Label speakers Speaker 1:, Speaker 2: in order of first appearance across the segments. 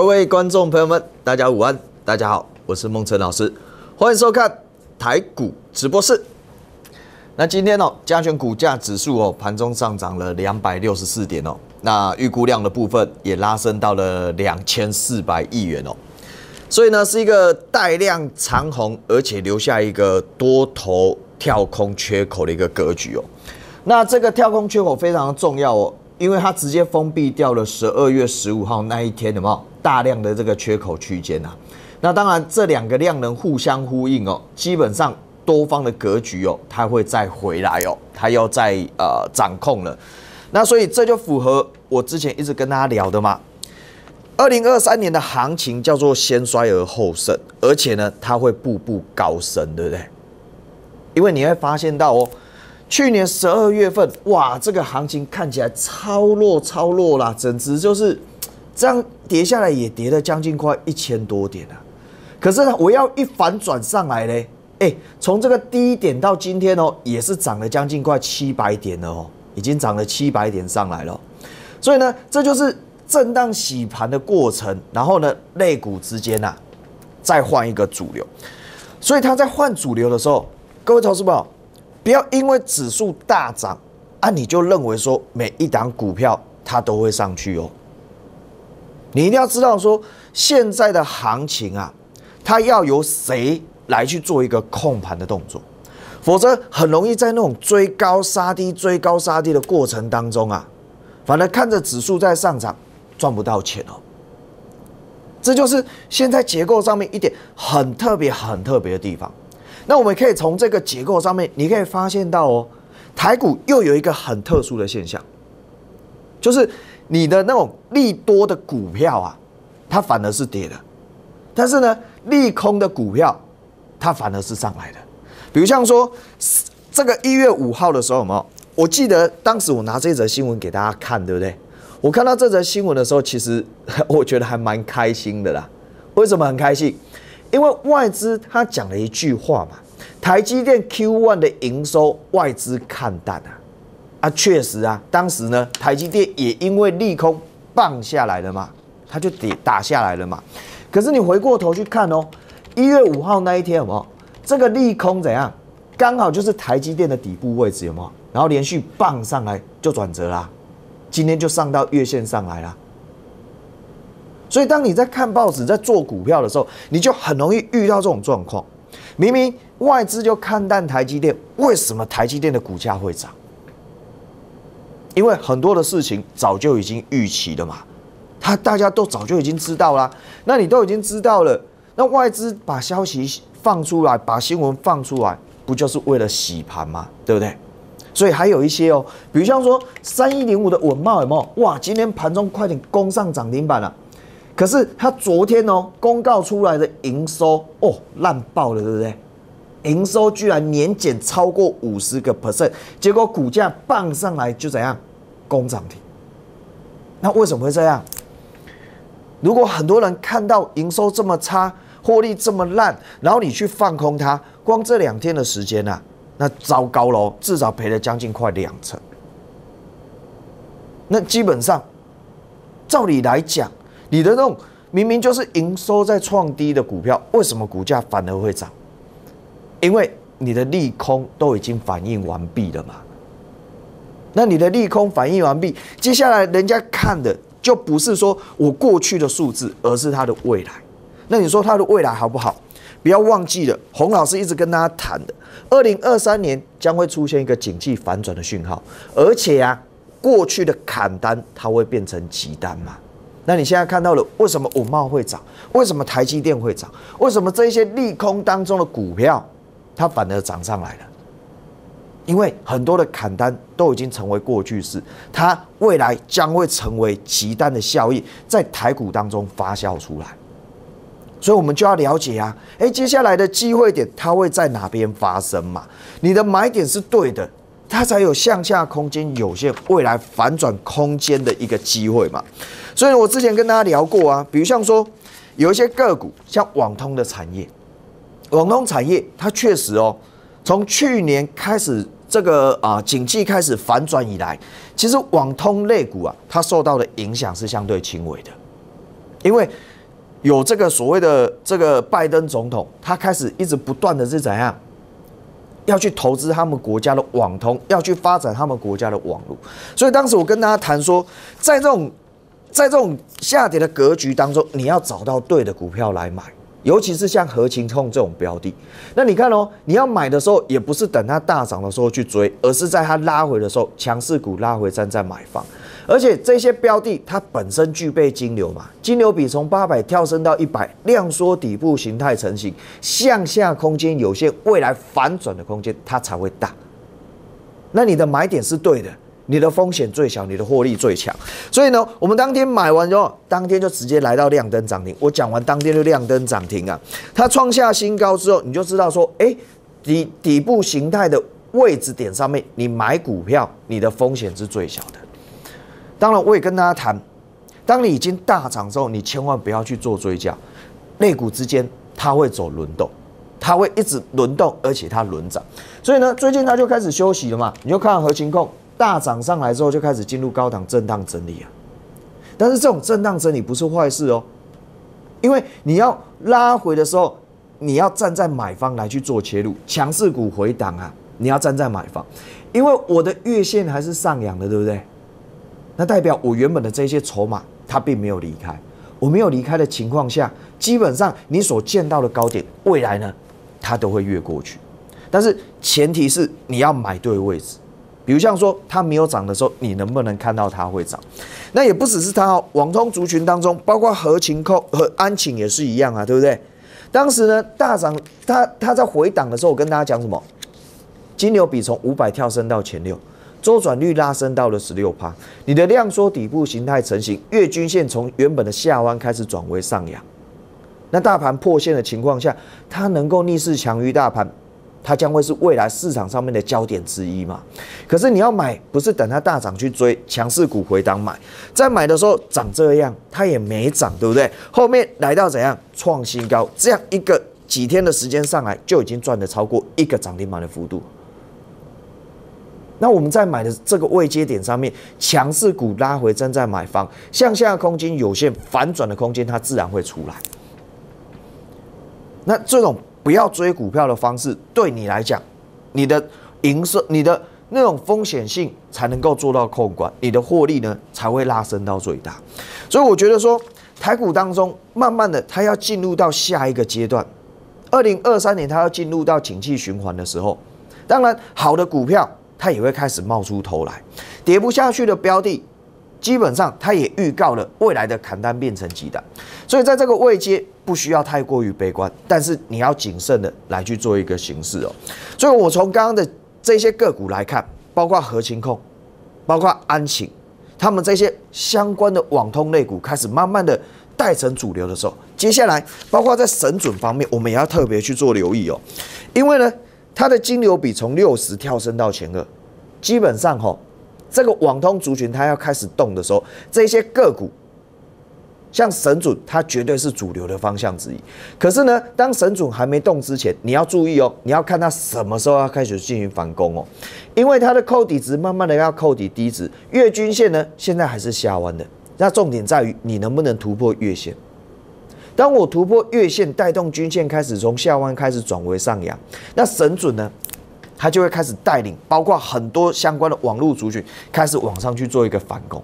Speaker 1: 各位观众朋友们，大家午安！大家好，我是梦辰老师，欢迎收看台股直播室。那今天哦，加权股价指数哦，盘中上涨了两百六十四点哦，那预估量的部分也拉升到了两千四百亿元哦，所以呢，是一个带量长红，而且留下一个多头跳空缺口的一个格局哦。那这个跳空缺口非常的重要哦。因为它直接封闭掉了十二月十五号那一天有没有大量的这个缺口区间呐？那当然这两个量能互相呼应哦，基本上多方的格局哦，它会再回来哦，它要再呃掌控了。那所以这就符合我之前一直跟大家聊的嘛，二零二三年的行情叫做先衰而后盛，而且呢它会步步高升，对不对？因为你会发现到哦。去年十二月份，哇，这个行情看起来超弱超弱啦，简直就是这样跌下来也跌了将近快一千多点啊！可是呢，我要一反转上来呢，哎，从这个低点到今天哦，也是涨了将近快七百点了哦，已经涨了七百点上来了。所以呢，这就是震荡洗盘的过程，然后呢，肋骨之间啊，再换一个主流。所以他在换主流的时候，各位投资朋友。不要因为指数大涨啊，你就认为说每一档股票它都会上去哦。你一定要知道说现在的行情啊，它要由谁来去做一个控盘的动作，否则很容易在那种追高杀低、追高杀低的过程当中啊，反而看着指数在上涨，赚不到钱哦。这就是现在结构上面一点很特别、很特别的地方。那我们可以从这个结构上面，你可以发现到哦，台股又有一个很特殊的现象，就是你的那种利多的股票啊，它反而是跌的，但是呢，利空的股票，它反而是上来的。比如像说这个一月五号的时候，有？我记得当时我拿这则新闻给大家看，对不对？我看到这则新闻的时候，其实 我觉得还蛮开心的啦。为什么很开心？因为外资他讲了一句话嘛，台积电 Q1 的营收外资看淡啊，啊确实啊，当时呢台积电也因为利空棒下来了嘛，它就跌打下来了嘛。可是你回过头去看哦，一月五号那一天有没有这个利空怎样？刚好就是台积电的底部位置有没有？然后连续棒上来就转折啦，今天就上到月线上来了。所以，当你在看报纸、在做股票的时候，你就很容易遇到这种状况。明明外资就看淡台积电，为什么台积电的股价会涨？因为很多的事情早就已经预期了嘛，他大家都早就已经知道了。那你都已经知道了，那外资把消息放出来，把新闻放出来，不就是为了洗盘吗？对不对？所以还有一些哦，比如像说三一零五的稳茂，有没有哇？今天盘中快点攻上涨停板了。可是他昨天哦公告出来的营收哦烂爆了，对不对？营收居然年减超过五十个 percent，结果股价傍上来就怎样？攻涨停？那为什么会这样？如果很多人看到营收这么差，获利这么烂，然后你去放空它，光这两天的时间啊，那糟糕喽，至少赔了将近快两成。那基本上照理来讲。你的那种明明就是营收在创低的股票，为什么股价反而会涨？因为你的利空都已经反应完毕了嘛。那你的利空反应完毕，接下来人家看的就不是说我过去的数字，而是它的未来。那你说它的未来好不好？不要忘记了，洪老师一直跟大家谈的，二零二三年将会出现一个景气反转的讯号，而且啊，过去的砍单它会变成急单嘛。那你现在看到了，为什么五茂会涨？为什么台积电会涨？为什么这些利空当中的股票，它反而涨上来了？因为很多的砍单都已经成为过去式，它未来将会成为集单的效益，在台股当中发酵出来。所以我们就要了解啊，哎，接下来的机会点它会在哪边发生嘛？你的买点是对的。它才有向下空间有限，未来反转空间的一个机会嘛。所以我之前跟大家聊过啊，比如像说有一些个股像网通的产业，网通产业它确实哦，从去年开始这个啊，景气开始反转以来，其实网通类股啊，它受到的影响是相对轻微的，因为有这个所谓的这个拜登总统，他开始一直不断的是怎样？要去投资他们国家的网通，要去发展他们国家的网络，所以当时我跟大家谈说，在这种，在这种下跌的格局当中，你要找到对的股票来买。尤其是像合情控这种标的，那你看哦，你要买的时候也不是等它大涨的时候去追，而是在它拉回的时候，强势股拉回站再买房。而且这些标的它本身具备金流嘛，金流比从八百跳升到一百，量缩底部形态成型，向下空间有限，未来反转的空间它才会大。那你的买点是对的。你的风险最小，你的获利最强，所以呢，我们当天买完之后，当天就直接来到亮灯涨停。我讲完当天就亮灯涨停啊，它创下新高之后，你就知道说，哎，底底部形态的位置点上面，你买股票，你的风险是最小的。当然，我也跟大家谈，当你已经大涨之后，你千万不要去做追加。内股之间它会走轮动，它会一直轮动，而且它轮涨。所以呢，最近它就开始休息了嘛，你就看核情况。大涨上来之后就开始进入高档震荡整理啊，但是这种震荡整理不是坏事哦，因为你要拉回的时候，你要站在买方来去做切入，强势股回档啊，你要站在买方，因为我的月线还是上扬的，对不对？那代表我原本的这些筹码它并没有离开，我没有离开的情况下，基本上你所见到的高点未来呢，它都会越过去，但是前提是你要买对位置。比如像说它没有涨的时候，你能不能看到它会涨？那也不只是它网通族群当中，包括和情控和安勤也是一样啊，对不对？当时呢大涨，它它在回档的时候，我跟大家讲什么？金牛比从五百跳升到前六，周转率拉升到了十六趴，你的量缩底部形态成型，月均线从原本的下弯开始转为上扬。那大盘破线的情况下，它能够逆势强于大盘。它将会是未来市场上面的焦点之一嘛？可是你要买，不是等它大涨去追强势股回档买，在买的时候涨这样，它也没涨，对不对？后面来到怎样创新高这样一个几天的时间上来，就已经赚的超过一个涨停板的幅度。那我们在买的这个位阶点上面，强势股拉回正在买方，向下空间有限，反转的空间它自然会出来。那这种。不要追股票的方式，对你来讲，你的营收、你的那种风险性才能够做到控管，你的获利呢才会拉升到最大。所以我觉得说，台股当中，慢慢的它要进入到下一个阶段，二零二三年它要进入到景气循环的时候，当然好的股票它也会开始冒出头来，跌不下去的标的。基本上，他也预告了未来的砍单变成几单，所以在这个位阶不需要太过于悲观，但是你要谨慎的来去做一个形式哦。所以我从刚刚的这些个股来看，包括合情控，包括安秦，他们这些相关的网通类股开始慢慢的带成主流的时候，接下来包括在神准方面，我们也要特别去做留意哦，因为呢，它的金流比从六十跳升到前二，基本上哈。这个网通族群它要开始动的时候，这些个股，像神准，它绝对是主流的方向之一。可是呢，当神准还没动之前，你要注意哦，你要看它什么时候要开始进行反攻哦，因为它的扣底值慢慢的要扣底低值，月均线呢现在还是下弯的。那重点在于你能不能突破月线。当我突破月线，带动均线开始从下弯开始转为上扬，那神准呢？他就会开始带领，包括很多相关的网络族群开始网上去做一个反攻，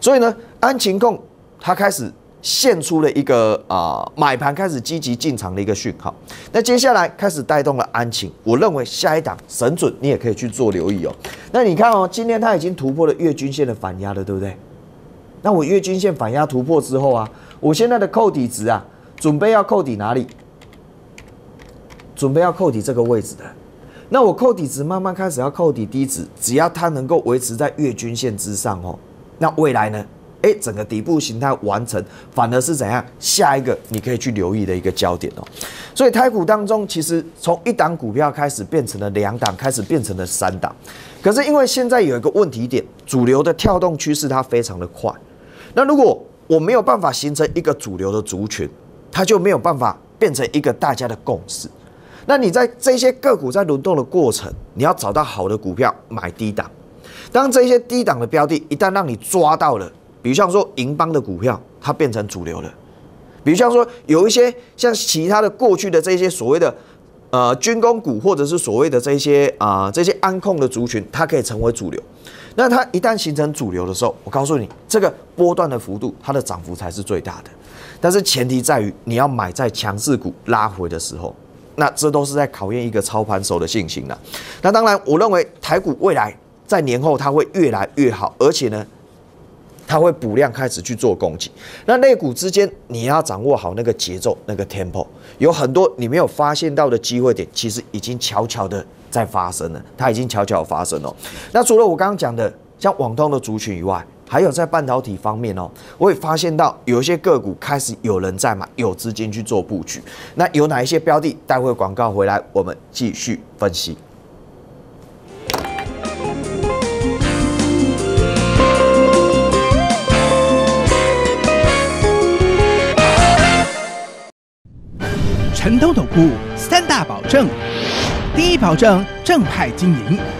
Speaker 1: 所以呢，安晴控他开始现出了一个啊买盘开始积极进场的一个讯号，那接下来开始带动了安晴，我认为下一档神准你也可以去做留意哦。那你看哦，今天它已经突破了月均线的反压了，对不对？那我月均线反压突破之后啊，我现在的扣底值啊，准备要扣底哪里？准备要扣底这个位置的。那我扣底值慢慢开始要扣底低值，只要它能够维持在月均线之上哦，那未来呢？哎，整个底部形态完成，反而是怎样？下一个你可以去留意的一个焦点哦。所以台股当中，其实从一档股票开始变成了两档，开始变成了三档。可是因为现在有一个问题点，主流的跳动趋势它非常的快。那如果我没有办法形成一个主流的族群，它就没有办法变成一个大家的共识。那你在这些个股在轮动的过程，你要找到好的股票买低档。当这些低档的标的一旦让你抓到了，比如像说银邦的股票，它变成主流了；，比如像说有一些像其他的过去的这些所谓的，呃军工股，或者是所谓的这些啊这些安控的族群，它可以成为主流。那它一旦形成主流的时候，我告诉你，这个波段的幅度它的涨幅才是最大的。但是前提在于你要买在强势股拉回的时候。那这都是在考验一个操盘手的信心了。那当然，我认为台股未来在年后它会越来越好，而且呢，它会补量开始去做供给。那类股之间你要掌握好那个节奏、那个 tempo，有很多你没有发现到的机会点，其实已经悄悄的在发生了，它已经悄悄发生了。那除了我刚刚讲的像网通的族群以外，还有在半导体方面哦，我也发现到有一些个股开始有人在买，有资金去做布局。那有哪一些标的？待会广告回来我们继续分析。成都的部三大保证：第一保证正派经营。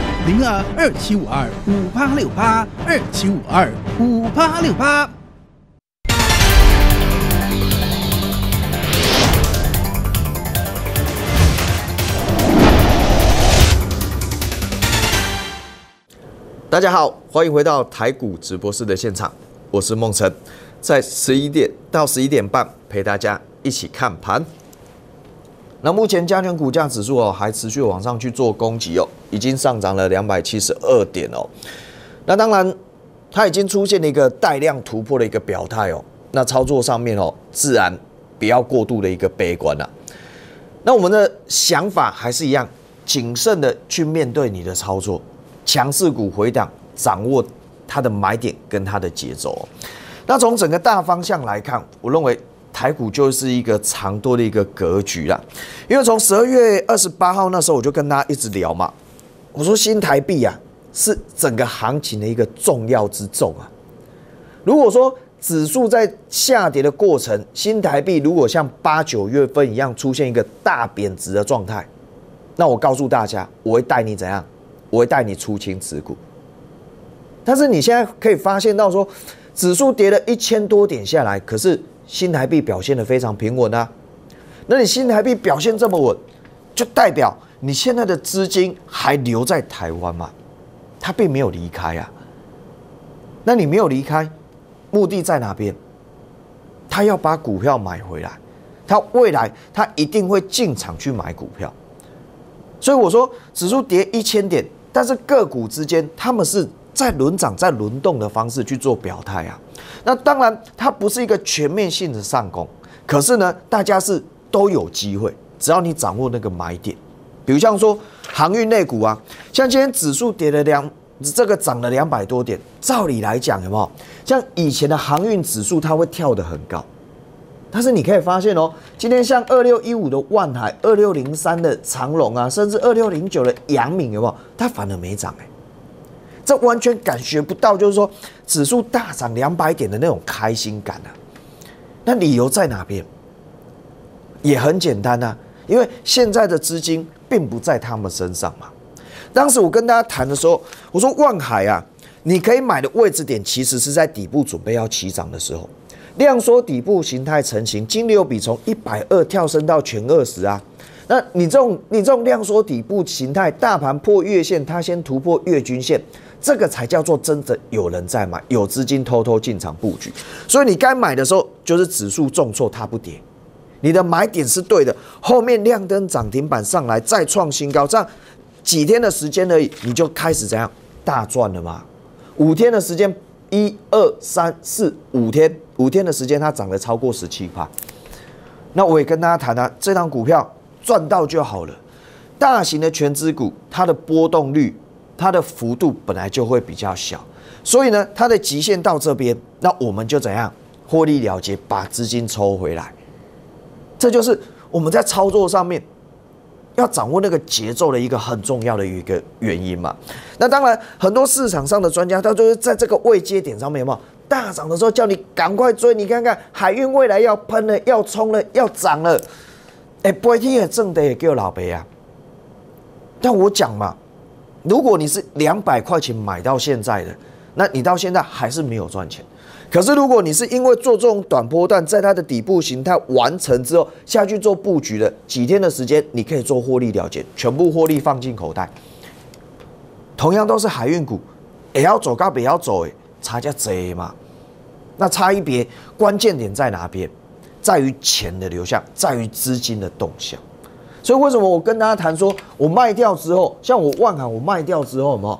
Speaker 1: 零二二七五二五八六八二七五二五八六八。大家好，欢迎回到台股直播室的现场，我是梦辰，在十一点到十一点半陪大家一起看盘。那目前加权股价指数哦，还持续往上去做攻击哦，已经上涨了两百七十二点哦。那当然，它已经出现了一个带量突破的一个表态哦。那操作上面哦，自然不要过度的一个悲观了。那我们的想法还是一样，谨慎的去面对你的操作，强势股回档，掌握它的买点跟它的节奏。那从整个大方向来看，我认为。台股就是一个长多的一个格局啦，因为从十二月二十八号那时候我就跟大家一直聊嘛，我说新台币啊是整个行情的一个重要之重啊。如果说指数在下跌的过程，新台币如果像八九月份一样出现一个大贬值的状态，那我告诉大家，我会带你怎样？我会带你出清持股。但是你现在可以发现到说，指数跌了一千多点下来，可是。新台币表现得非常平稳啊，那你新台币表现这么稳，就代表你现在的资金还留在台湾嘛？他并没有离开啊。那你没有离开，目的在哪边？他要把股票买回来，他未来他一定会进场去买股票。所以我说，指数跌一千点，但是个股之间他们是。在轮涨、在轮动的方式去做表态啊，那当然它不是一个全面性的上攻，可是呢，大家是都有机会，只要你掌握那个买点，比如像说航运类股啊，像今天指数跌了两，这个涨了两百多点，照理来讲有没有？像以前的航运指数它会跳得很高，但是你可以发现哦，今天像二六一五的万海、二六零三的长龙啊，甚至二六零九的阳明有没有？它反而没涨哎。这完全感觉不到，就是说指数大涨两百点的那种开心感啊！那理由在哪边？也很简单呐，因为现在的资金并不在他们身上嘛。当时我跟大家谈的时候，我说：万海啊，你可以买的位置点其实是在底部准备要起涨的时候，量缩底部形态成型，金流比从一百二跳升到全二十啊！那你这种你这种量缩底部形态，大盘破月线，它先突破月均线。这个才叫做真的有人在买，有资金偷偷进场布局，所以你该买的时候就是指数重挫它不跌，你的买点是对的。后面亮灯涨停板上来再创新高，这样几天的时间而已，你就开始怎样大赚了嘛？五天的时间，一二三四五天，五天的时间它涨了超过十七趴。那我也跟大家谈啊，这张股票赚到就好了。大型的全资股它的波动率。它的幅度本来就会比较小，所以呢，它的极限到这边，那我们就怎样获利了结，把资金抽回来，这就是我们在操作上面要掌握那个节奏的一个很重要的一个原因嘛。那当然，很多市场上的专家，他就是在这个未接点上面，有有大涨的时候叫你赶快追？你看看海运未来要喷了，要冲了，要涨了，哎，一定也挣的也够老白啊。但我讲嘛。如果你是两百块钱买到现在的，那你到现在还是没有赚钱。可是如果你是因为做这种短波段，在它的底部形态完成之后下去做布局的几天的时间，你可以做获利了结，全部获利放进口袋。同样都是海运股，也要走高，也要走诶，差价贼嘛。那差一别，关键点在哪边？在于钱的流向，在于资金的动向。所以为什么我跟大家谈说，我卖掉之后，像我万海我卖掉之后什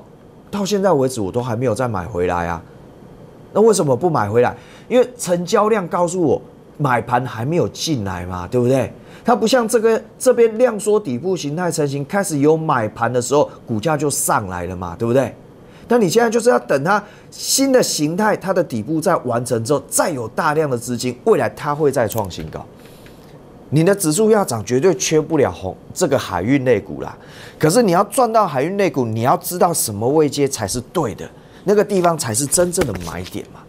Speaker 1: 到现在为止我都还没有再买回来啊。那为什么不买回来？因为成交量告诉我买盘还没有进来嘛，对不对？它不像这个这边量缩底部形态成型，开始有买盘的时候，股价就上来了嘛，对不对？那你现在就是要等它新的形态它的底部再完成之后，再有大量的资金，未来它会再创新高。你的指数要涨，绝对缺不了红这个海运类股啦。可是你要赚到海运类股，你要知道什么位阶才是对的，那个地方才是真正的买点嘛。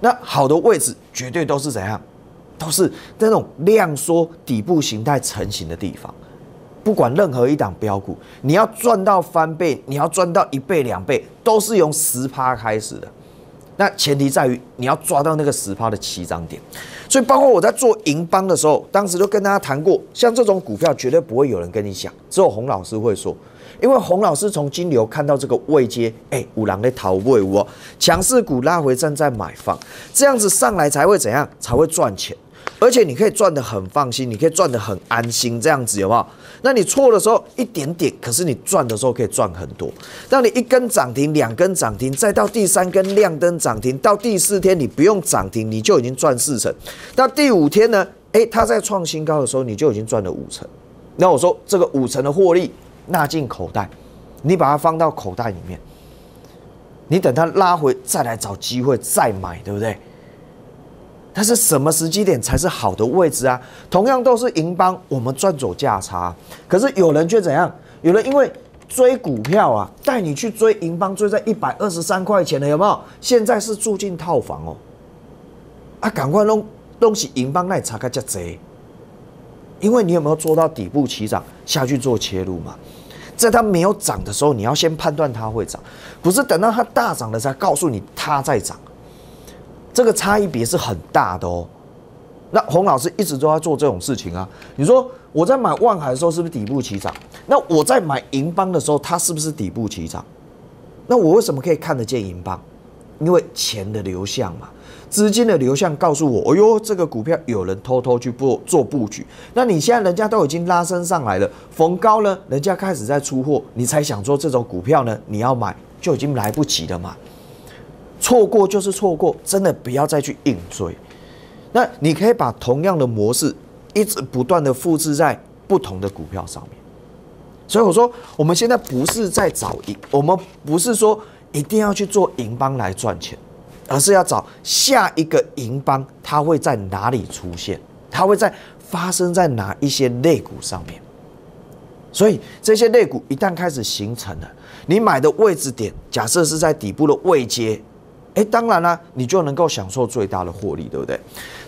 Speaker 1: 那好的位置绝对都是怎样，都是那种量缩底部形态成型的地方。不管任何一档标股，你要赚到翻倍，你要赚到一倍两倍，都是用十趴开始的。那前提在于你要抓到那个十趴的起涨点，所以包括我在做银邦的时候，当时就跟大家谈过，像这种股票绝对不会有人跟你讲，只有洪老师会说，因为洪老师从金牛看到这个未接，哎，五郎在逃位五哦，强势股拉回站在买方，这样子上来才会怎样，才会赚钱，而且你可以赚得很放心，你可以赚得很安心，这样子有没有？那你错的时候一点点，可是你赚的时候可以赚很多。当你一根涨停、两根涨停，再到第三根亮灯涨停，到第四天你不用涨停，你就已经赚四成。那第五天呢？哎，它在创新高的时候，你就已经赚了五成。那我说这个五成的获利纳进口袋，你把它放到口袋里面，你等它拉回再来找机会再买，对不对？它是什么时机点才是好的位置啊？同样都是银邦，我们赚走价差，可是有人却怎样？有人因为追股票啊，带你去追银邦，追在一百二十三块钱了，有没有？现在是住进套房哦，啊，赶快弄东西，银邦那里查看叫贼，因为你有没有做到底部起涨下去做切入嘛？在它没有涨的时候，你要先判断它会涨，不是等到它大涨了才告诉你它在涨。这个差异别是很大的哦，那洪老师一直都在做这种事情啊。你说我在买万海的时候是不是底部起涨？那我在买银邦的时候，它是不是底部起涨？那我为什么可以看得见银邦？因为钱的流向嘛，资金的流向告诉我，哎呦，这个股票有人偷偷去布做布局。那你现在人家都已经拉升上来了，逢高呢，人家开始在出货。你才想做这种股票呢，你要买就已经来不及了嘛。错过就是错过，真的不要再去硬追。那你可以把同样的模式一直不断的复制在不同的股票上面。所以我说，我们现在不是在找银，我们不是说一定要去做银帮来赚钱，而是要找下一个银帮，它会在哪里出现？它会在发生在哪一些肋骨上面？所以这些肋骨一旦开始形成了，你买的位置点，假设是在底部的位阶。哎，当然了，你就能够享受最大的获利，对不对？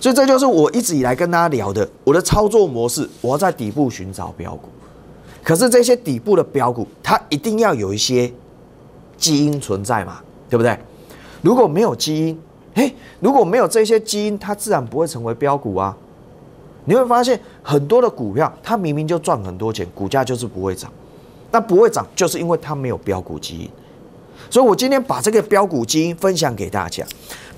Speaker 1: 所以这就是我一直以来跟大家聊的我的操作模式。我要在底部寻找标股，可是这些底部的标股，它一定要有一些基因存在嘛，对不对？如果没有基因，哎，如果没有这些基因，它自然不会成为标股啊。你会发现很多的股票，它明明就赚很多钱，股价就是不会涨，那不会涨就是因为它没有标股基因。所以，我今天把这个标股基因分享给大家，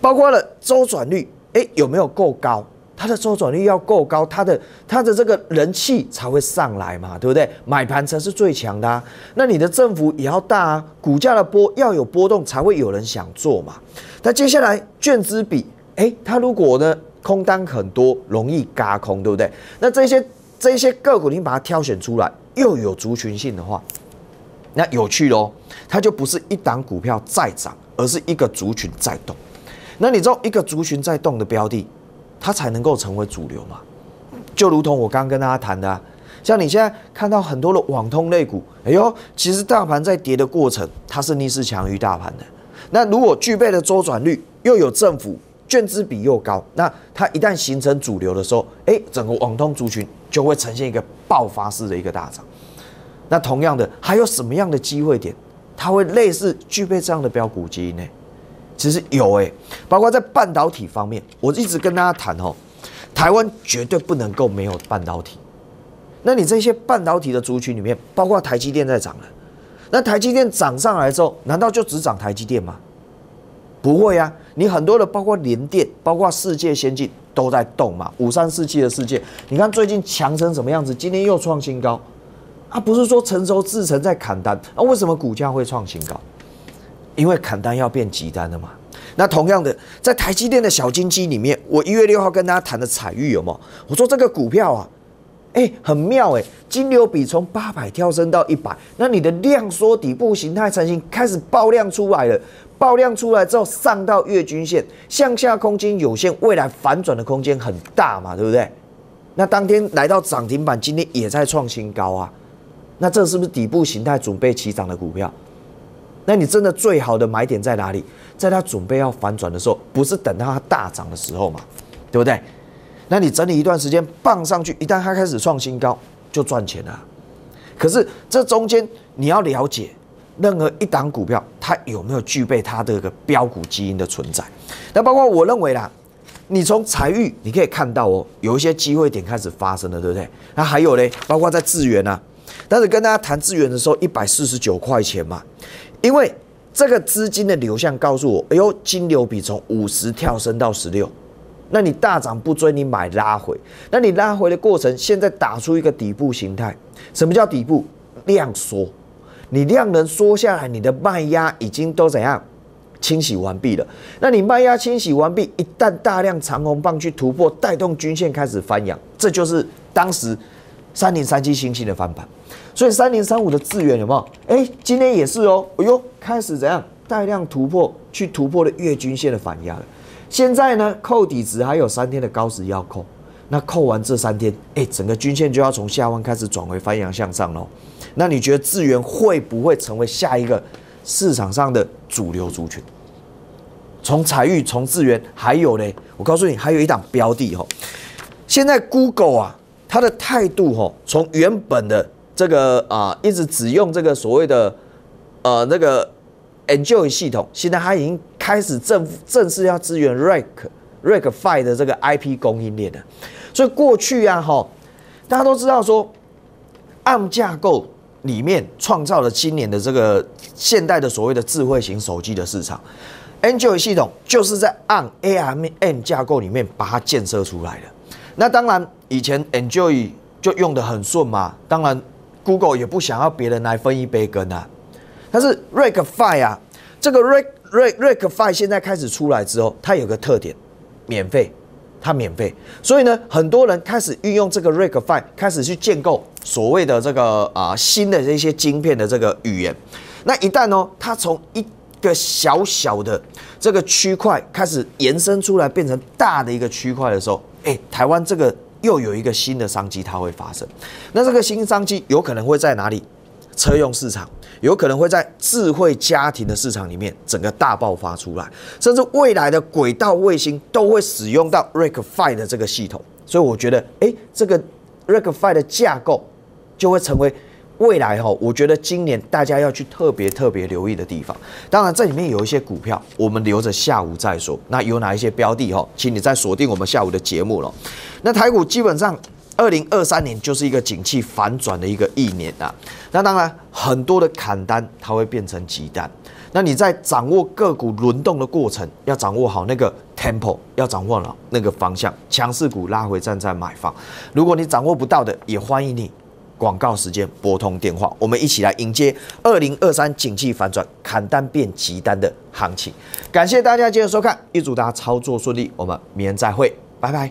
Speaker 1: 包括了周转率，哎，有没有够高？它的周转率要够高，它的它的这个人气才会上来嘛，对不对？买盘才是最强的。那你的振幅也要大啊，股价的波要有波动才会有人想做嘛。那接下来，券资比，哎，它如果呢空单很多，容易嘎空，对不对？那这些这些个股，你把它挑选出来，又有族群性的话。那有趣喽，它就不是一档股票在涨，而是一个族群在动。那你知道一个族群在动的标的，它才能够成为主流嘛？就如同我刚跟大家谈的，像你现在看到很多的网通类股，哎呦，其实大盘在跌的过程，它是逆势强于大盘的。那如果具备了周转率，又有政府券资比又高，那它一旦形成主流的时候，哎，整个网通族群就会呈现一个爆发式的一个大涨。那同样的，还有什么样的机会点，它会类似具备这样的标股基因呢？其实有哎，包括在半导体方面，我一直跟大家谈哦，台湾绝对不能够没有半导体。那你这些半导体的族群里面，包括台积电在涨了，那台积电涨上来之后，难道就只涨台积电吗？不会啊，你很多的包括联电，包括世界先进都在动嘛。五三四七的世界，你看最近强成什么样子？今天又创新高。它不是说成熟制成在砍单，那为什么股价会创新高？因为砍单要变急单的嘛。那同样的，在台积电的小金鸡里面，我一月六号跟大家谈的彩玉有没有？我说这个股票啊，哎，很妙哎，金流比从八百跳升到一百，那你的量缩底部形态曾经开始爆量出来了，爆量出来之后上到月均线，向下空间有限，未来反转的空间很大嘛，对不对？那当天来到涨停板，今天也在创新高啊。那这是不是底部形态准备起涨的股票？那你真的最好的买点在哪里？在它准备要反转的时候，不是等到它大涨的时候嘛？对不对？那你整理一段时间，棒上去，一旦它开始创新高，就赚钱了。可是这中间你要了解任何一档股票，它有没有具备它的一个标股基因的存在？那包括我认为啦，你从财运你可以看到哦，有一些机会点开始发生了，对不对？那还有嘞，包括在资源啊。但是跟大家谈资源的时候，一百四十九块钱嘛，因为这个资金的流向告诉我，哎呦，金流比从五十跳升到十六，那你大涨不追，你买拉回，那你拉回的过程，现在打出一个底部形态。什么叫底部？量缩，你量能缩下来，你的卖压已经都怎样清洗完毕了？那你卖压清洗完毕，一旦大量长红棒去突破，带动均线开始翻扬，这就是当时。三零三七星星的翻版，所以三零三五的资源有没有？哎，今天也是哦。哎呦，开始怎样？带量突破，去突破了月均线的反压了。现在呢，扣底值还有三天的高值要扣，那扣完这三天，哎，整个均线就要从下方开始转回翻阳向上喽。那你觉得资源会不会成为下一个市场上的主流族群？从财域，从资源，还有呢？我告诉你，还有一档标的哦。现在 Google 啊。他的态度，哈，从原本的这个啊，一直只用这个所谓的呃那个 Android 系统，现在他已经开始正正式要支援 r a c k r a c k Five 的这个 IP 供应链了。所以过去啊，哈，大家都知道说，ARM 架构里面创造了今年的这个现代的所谓的智慧型手机的市场，Android 系统就是在 ARM ARM 架构里面把它建设出来的。那当然，以前 Enjoy 就用的很顺嘛。当然，Google 也不想要别人来分一杯羹啊。但是 r k f i 啊，这个 r c k Ref r k f i 现在开始出来之后，它有个特点，免费，它免费。所以呢，很多人开始运用这个 r k f i n 开始去建构所谓的这个啊新的这些晶片的这个语言。那一旦呢，它从一个小小的这个区块开始延伸出来，变成大的一个区块的时候，哎，台湾这个又有一个新的商机，它会发生。那这个新商机有可能会在哪里？车用市场有可能会在智慧家庭的市场里面整个大爆发出来，甚至未来的轨道卫星都会使用到 Recify 的这个系统。所以我觉得，哎，这个 Recify 的架构就会成为。未来哈，我觉得今年大家要去特别特别留意的地方，当然这里面有一些股票，我们留着下午再说。那有哪一些标的哈，请你再锁定我们下午的节目了。那台股基本上二零二三年就是一个景气反转的一个一年啊。那当然很多的砍单它会变成急单，那你在掌握个股轮动的过程，要掌握好那个 tempo，要掌握了那个方向，强势股拉回站在买方。如果你掌握不到的，也欢迎你。广告时间，拨通电话，我们一起来迎接二零二三景气反转，砍单变急单的行情。感谢大家接着收看，也祝大家操作顺利。我们明天再会，拜拜。